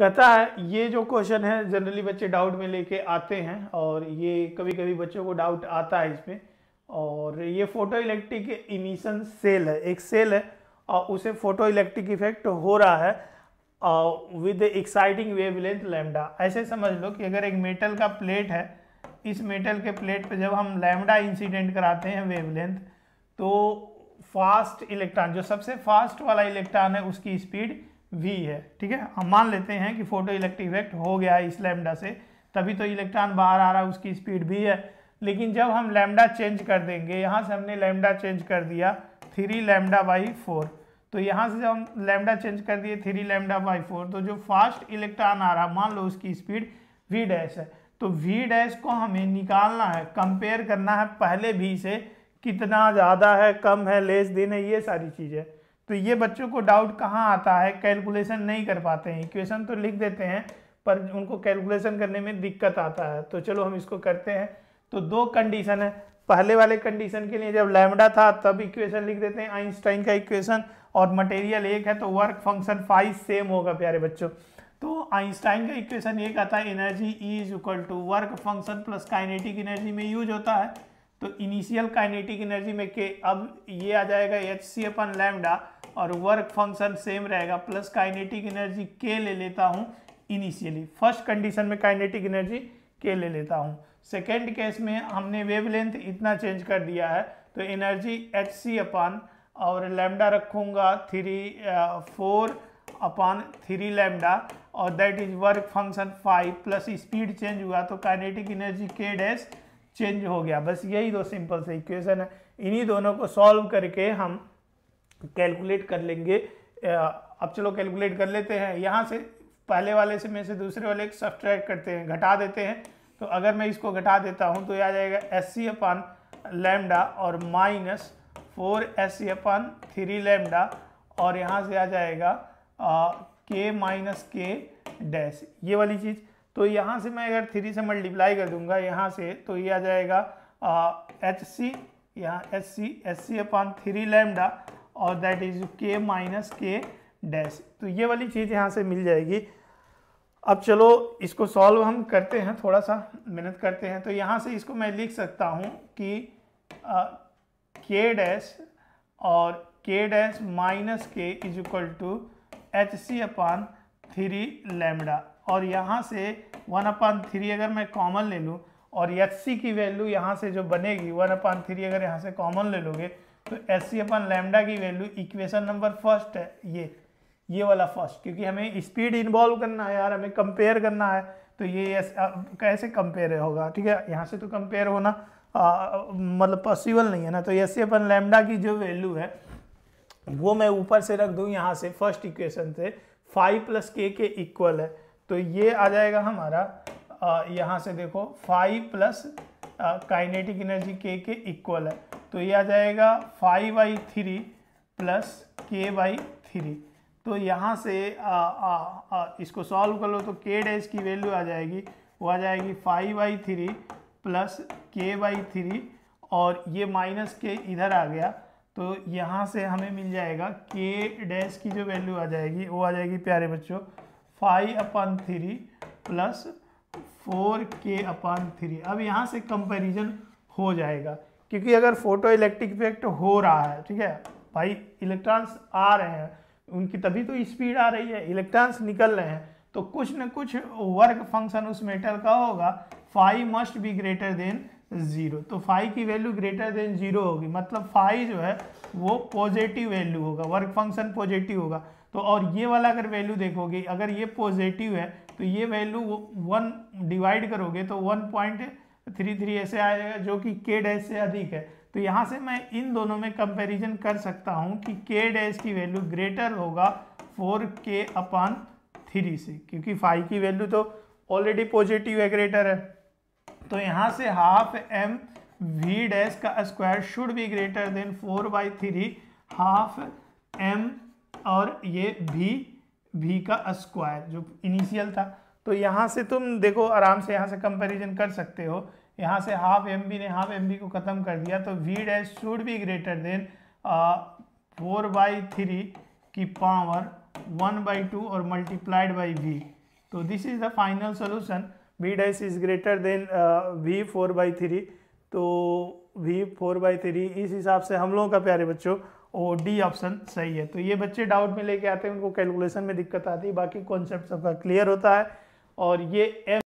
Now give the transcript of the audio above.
कहता है ये जो क्वेश्चन है जनरली बच्चे डाउट में लेके आते हैं और ये कभी कभी बच्चों को डाउट आता है इसमें और ये फोटो इलेक्ट्रिक इमिशन सेल है एक सेल है और उसे फोटो इलेक्ट्रिक इफेक्ट हो रहा है with exciting wavelength lambda ऐसे समझ लो कि अगर एक मेटल का प्लेट है इस मेटल के प्लेट पे जब हम लैमडा इंसिडेंट कराते हैं वेव तो फास्ट इलेक्ट्रॉन जो सबसे फास्ट वाला इलेक्ट्रॉन है उसकी स्पीड वी है ठीक है हम मान लेते हैं कि फोटो इलेक्ट्रिक इफेक्ट हो गया है इस लैमडा से तभी तो इलेक्ट्रॉन बाहर आ रहा है उसकी स्पीड भी है लेकिन जब हम लैमडा चेंज कर देंगे यहाँ से हमने लैमडा चेंज कर दिया थ्री लैमडा बाई फोर तो यहाँ से जब हम लैमडा चेंज कर दिए थ्री लैमडा बाई फोर तो जो फास्ट इलेक्ट्रॉन आ रहा मान लो उसकी स्पीड वी डैश है तो वी डैश को हमें निकालना है कंपेयर करना है पहले भी से कितना ज़्यादा है कम है लेस देन है ये सारी चीज़ें तो ये बच्चों को डाउट कहाँ आता है कैलकुलेशन नहीं कर पाते हैं इक्वेशन तो लिख देते हैं पर उनको कैलकुलेशन करने में दिक्कत आता है तो चलो हम इसको करते हैं तो दो कंडीशन है पहले वाले कंडीशन के लिए जब लैमडा था तब इक्वेशन लिख देते हैं आइंस्टाइन का इक्वेशन और मटेरियल एक है तो वर्क फंक्शन फाइव सेम होगा प्यारे बच्चों तो आइंस्टाइन का इक्वेशन एक आता है energy is equal to work function plus kinetic energy में यूज होता है तो इनिशियल काइनेटिक एनर्जी में के अब ये आ जाएगा एच सी अपन लैमडा और वर्क फंक्शन सेम रहेगा प्लस काइनेटिक एनर्जी के ले लेता हूँ इनिशियली फर्स्ट कंडीशन में काइनेटिक एनर्जी के ले लेता हूँ सेकेंड केस में हमने वेवलेंथ इतना चेंज कर दिया है तो एनर्जी एच सी अपान और लैमडा रखूँगा three four upon three lambda और that is work function phi plus speed change हुआ तो kinetic energy K dash change हो गया बस यही दो सिंपल से इक्वेशन है इन्हीं दोनों को सॉल्व करके हम कैलकुलेट कर लेंगे अब चलो कैलकुलेट कर लेते हैं यहाँ से पहले वाले से में से दूसरे वाले एक सब्सट्रैक्ट करते हैं घटा देते हैं तो अगर मैं इसको घटा देता हूँ तो ये आ जाएगा एस सी अपान लेमडा और minus four S C upon three lambda और यहाँ से आ जाएगा के माइनस के डैश ये वाली चीज़ तो यहाँ से मैं अगर थ्री से मल्टीप्लाई कर दूंगा यहाँ से तो ये आ जाएगा एच सी यहाँ H C H C upon three lambda और that is K minus K dash तो ये वाली चीज़ यहाँ से मिल जाएगी अब चलो इसको सॉल्व हम करते हैं थोड़ा सा मेहनत करते हैं तो यहाँ से इसको मैं लिख सकता हूँ कि के डैश और K dash minus K is equal to H C upon three lambda और यहाँ से वन अपान थ्री अगर मैं कॉमन ले लूँ और एच सी की वैल्यू यहाँ से जो बनेगी वन अपान थ्री अगर यहाँ से कॉमन ले लोगे तो एस सी अपन लैमडा की वैल्यू इक्वेशन नंबर फर्स्ट है ये ये वाला फर्स्ट क्योंकि हमें स्पीड इन्वॉल्व करना है यार हमें कंपेयर करना है तो ये कैसे कंपेयर होगा ठीक है यहाँ से तो कंपेयर होना आ, मतलब पॉसिबल नहीं है ना तो एस सी अपन लैमडा की जो वैल्यू है वो मैं ऊपर से रख दूँ यहाँ से फर्स्ट इक्वेशन से phi plus K K equal है तो ये आ जाएगा हमारा यहाँ से देखो फाइव प्लस काइनेटिक एनर्जी के के इक्वल है तो ये आ जाएगा phi by three plus K by three तो यहाँ से आ, आ, आ, इसको सॉल्व कर लो तो के डैश की वैल्यू आ जाएगी वो आ जाएगी phi by three plus K by three और ये माइनस के इधर आ गया तो यहाँ से हमें मिल जाएगा के डैश की जो वैल्यू आ जाएगी वो आ जाएगी प्यारे बच्चों phi upon three plus four K upon three अब यहाँ से कंपेरिजन हो जाएगा क्योंकि अगर फोटो इलेक्ट्रिक इफेक्ट हो रहा है ठीक है भाई इलेक्ट्रॉन्स आ रहे हैं उनकी तभी तो स्पीड आ रही है इलेक्ट्रॉन्स निकल रहे हैं तो कुछ न कुछ वर्क फंक्शन उस मेटल का होगा phi must be greater than zero तो फाइव की वैल्यू ग्रेटर देन ज़ीरो होगी मतलब फाइव जो है वो पॉजिटिव वैल्यू होगा वर्क फंक्शन पॉजिटिव होगा तो और ये वाला अगर वैल्यू देखोगे अगर ये पॉजिटिव है तो ये वैल्यू वन डिवाइड करोगे तो वन पॉइंट थ्री थ्री ऐसे आ जाएगा जो कि के डैश से अधिक है तो यहाँ से मैं इन दोनों में कंपैरिजन कर सकता हूँ कि के डैश की वैल्यू ग्रेटर होगा फोर के अपान थ्री से क्योंकि फाइव की वैल्यू तो ऑलरेडी पॉजिटिव है ग्रेटर है तो यहाँ से हाफ एम वी डैश का square should be greater than four by three half M और ये भी भी का स्क्वायर जो इनिशियल था तो यहाँ से तुम देखो आराम से यहाँ से कंपेरिजन कर सकते हो यहाँ से हाफ एम ने हाफ एम को ख़त्म कर दिया तो V dash should be greater than four by three की पावर वन बाई टू और मल्टीप्लाइड बाई वी तो this is the final solution V dash is greater than V four by three तो V four by three इस हिसाब से हम लोगों का प्यारे बच्चों ओ डी ऑप्शन सही है तो ये बच्चे डाउट में लेके आते हैं उनको कैलकुलेशन में दिक्कत आती है बाकी कॉन्सेप्ट सबका क्लियर होता है और ये एम